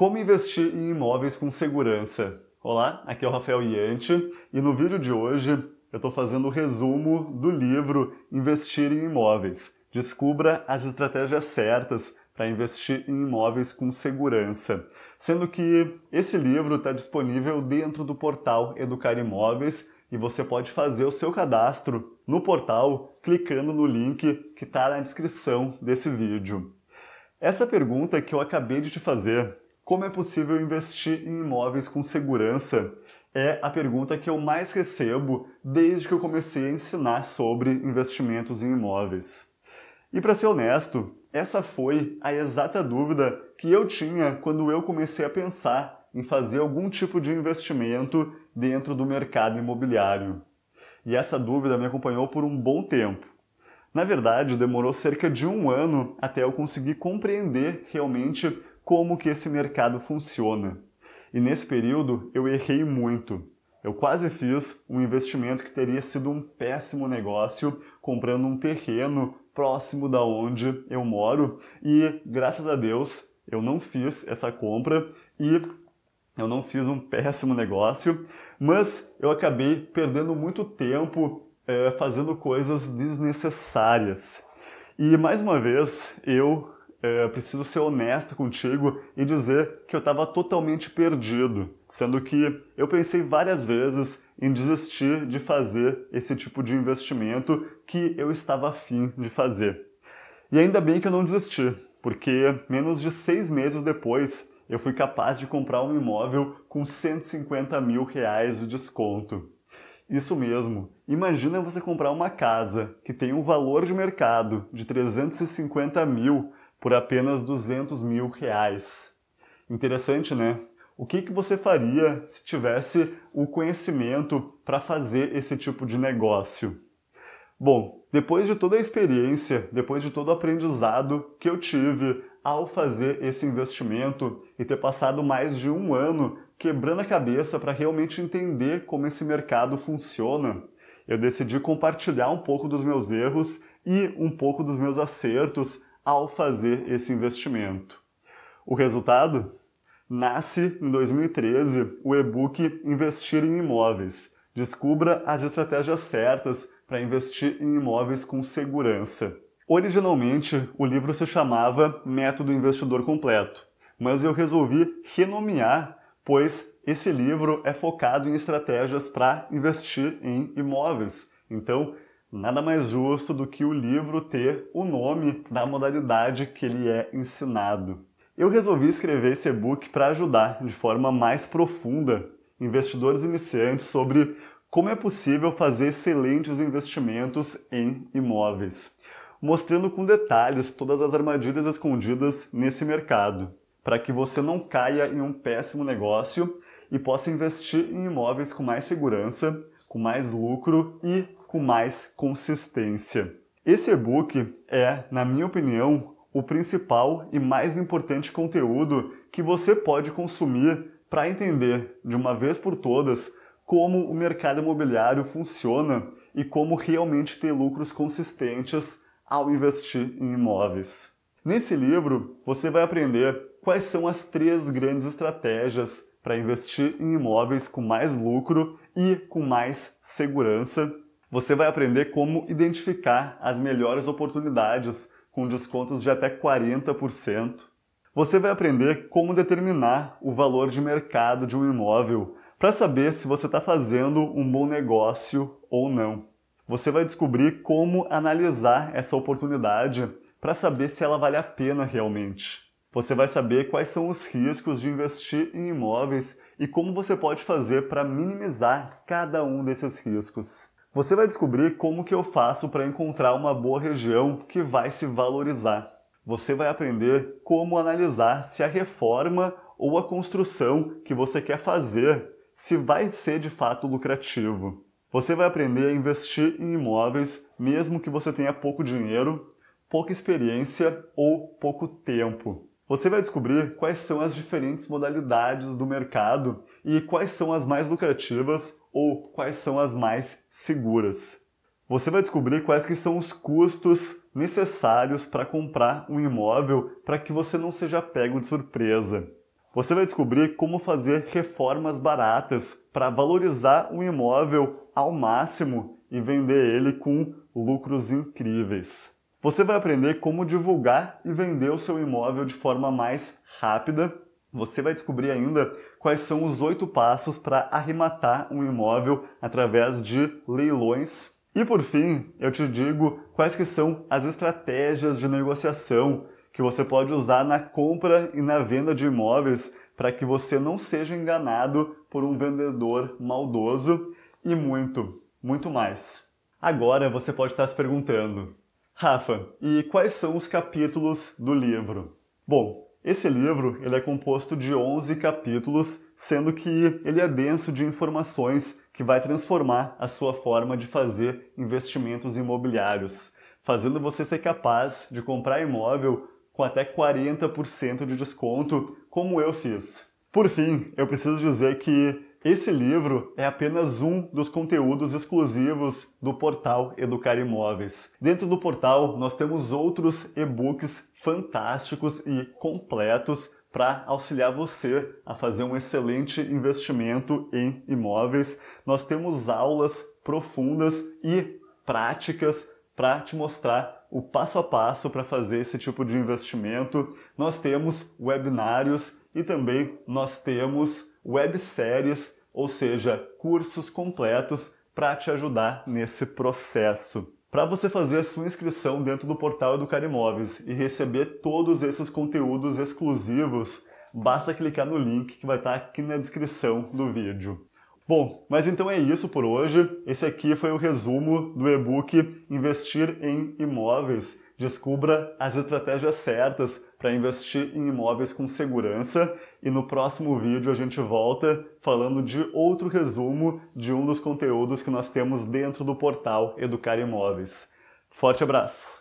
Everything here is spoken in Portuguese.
Como investir em imóveis com segurança? Olá, aqui é o Rafael Iante e no vídeo de hoje eu estou fazendo o resumo do livro Investir em Imóveis. Descubra as estratégias certas para investir em imóveis com segurança. Sendo que esse livro está disponível dentro do portal Educar Imóveis e você pode fazer o seu cadastro no portal clicando no link que está na descrição desse vídeo. Essa pergunta que eu acabei de te fazer como é possível investir em imóveis com segurança? É a pergunta que eu mais recebo desde que eu comecei a ensinar sobre investimentos em imóveis. E para ser honesto, essa foi a exata dúvida que eu tinha quando eu comecei a pensar em fazer algum tipo de investimento dentro do mercado imobiliário. E essa dúvida me acompanhou por um bom tempo. Na verdade, demorou cerca de um ano até eu conseguir compreender realmente como que esse mercado funciona. E nesse período eu errei muito. Eu quase fiz um investimento que teria sido um péssimo negócio, comprando um terreno próximo da onde eu moro e graças a Deus eu não fiz essa compra e eu não fiz um péssimo negócio, mas eu acabei perdendo muito tempo é, fazendo coisas desnecessárias. E mais uma vez eu é, preciso ser honesto contigo e dizer que eu estava totalmente perdido, sendo que eu pensei várias vezes em desistir de fazer esse tipo de investimento que eu estava afim de fazer. E ainda bem que eu não desisti, porque menos de seis meses depois eu fui capaz de comprar um imóvel com 150 mil reais de desconto. Isso mesmo. Imagina você comprar uma casa que tem um valor de mercado de 350 mil por apenas 200 mil reais. Interessante, né? O que, que você faria se tivesse o conhecimento para fazer esse tipo de negócio? Bom, depois de toda a experiência, depois de todo o aprendizado que eu tive ao fazer esse investimento e ter passado mais de um ano quebrando a cabeça para realmente entender como esse mercado funciona, eu decidi compartilhar um pouco dos meus erros e um pouco dos meus acertos ao fazer esse investimento. O resultado? Nasce em 2013 o e-book Investir em Imóveis. Descubra as estratégias certas para investir em imóveis com segurança. Originalmente, o livro se chamava Método Investidor Completo, mas eu resolvi renomear, pois esse livro é focado em estratégias para investir em imóveis. Então, Nada mais justo do que o livro ter o nome da modalidade que ele é ensinado. Eu resolvi escrever esse e-book para ajudar de forma mais profunda investidores iniciantes sobre como é possível fazer excelentes investimentos em imóveis, mostrando com detalhes todas as armadilhas escondidas nesse mercado, para que você não caia em um péssimo negócio e possa investir em imóveis com mais segurança, com mais lucro e com mais consistência. Esse e-book é, na minha opinião, o principal e mais importante conteúdo que você pode consumir para entender de uma vez por todas como o mercado imobiliário funciona e como realmente ter lucros consistentes ao investir em imóveis. Nesse livro, você vai aprender quais são as três grandes estratégias para investir em imóveis com mais lucro e com mais segurança você vai aprender como identificar as melhores oportunidades com descontos de até 40%. Você vai aprender como determinar o valor de mercado de um imóvel para saber se você está fazendo um bom negócio ou não. Você vai descobrir como analisar essa oportunidade para saber se ela vale a pena realmente. Você vai saber quais são os riscos de investir em imóveis e como você pode fazer para minimizar cada um desses riscos. Você vai descobrir como que eu faço para encontrar uma boa região que vai se valorizar. Você vai aprender como analisar se a reforma ou a construção que você quer fazer se vai ser de fato lucrativo. Você vai aprender a investir em imóveis mesmo que você tenha pouco dinheiro, pouca experiência ou pouco tempo. Você vai descobrir quais são as diferentes modalidades do mercado e quais são as mais lucrativas ou quais são as mais seguras. Você vai descobrir quais que são os custos necessários para comprar um imóvel para que você não seja pego de surpresa. Você vai descobrir como fazer reformas baratas para valorizar um imóvel ao máximo e vender ele com lucros incríveis. Você vai aprender como divulgar e vender o seu imóvel de forma mais rápida. Você vai descobrir ainda quais são os oito passos para arrematar um imóvel através de leilões. E por fim, eu te digo quais que são as estratégias de negociação que você pode usar na compra e na venda de imóveis para que você não seja enganado por um vendedor maldoso e muito, muito mais. Agora você pode estar se perguntando: Rafa, e quais são os capítulos do livro? Bom, esse livro ele é composto de 11 capítulos, sendo que ele é denso de informações que vai transformar a sua forma de fazer investimentos imobiliários, fazendo você ser capaz de comprar imóvel com até 40% de desconto, como eu fiz. Por fim, eu preciso dizer que esse livro é apenas um dos conteúdos exclusivos do portal Educar Imóveis. Dentro do portal, nós temos outros e-books fantásticos e completos para auxiliar você a fazer um excelente investimento em imóveis. Nós temos aulas profundas e práticas para te mostrar o passo a passo para fazer esse tipo de investimento. Nós temos webinários e também nós temos webséries, ou seja, cursos completos para te ajudar nesse processo. Para você fazer a sua inscrição dentro do portal Educar Imóveis e receber todos esses conteúdos exclusivos, basta clicar no link que vai estar tá aqui na descrição do vídeo. Bom, mas então é isso por hoje. Esse aqui foi o resumo do e-book Investir em Imóveis Descubra as estratégias certas para investir em imóveis com segurança e no próximo vídeo a gente volta falando de outro resumo de um dos conteúdos que nós temos dentro do portal Educar Imóveis. Forte abraço!